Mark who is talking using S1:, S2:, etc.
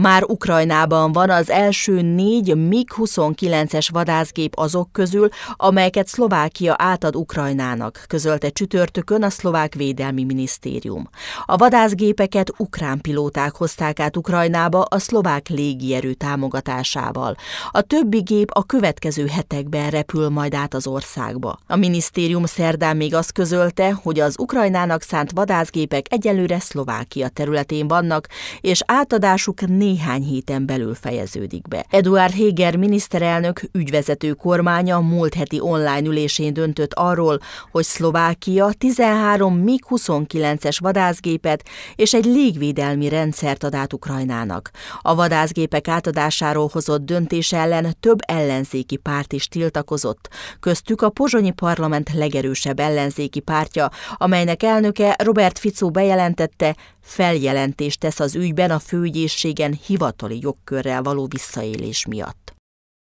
S1: Már Ukrajnában van az első négy MiG-29-es vadászgép azok közül, amelyeket Szlovákia átad Ukrajnának, közölte csütörtökön a szlovák védelmi minisztérium. A vadászgépeket ukrán pilóták hozták át Ukrajnába a szlovák légierő támogatásával. A többi gép a következő hetekben repül majd át az országba. A minisztérium szerdán még azt közölte, hogy az Ukrajnának szánt vadászgépek egyelőre Szlovákia területén vannak, és átadásuk néhány héten belül fejeződik be. Eduard Héger miniszterelnök ügyvezető kormánya múlt heti online ülésén döntött arról, hogy Szlovákia 13 MiG-29-es vadászgépet és egy légvédelmi rendszert ad át Ukrajnának. A vadászgépek átadásáról hozott döntés ellen több ellenzéki párt is tiltakozott, köztük a pozsonyi parlament legerősebb ellenzéki pártja, amelynek elnöke Robert Ficó bejelentette, feljelentést tesz az ügyben a főügyészségen hivatali jogkörrel való visszaélés miatt.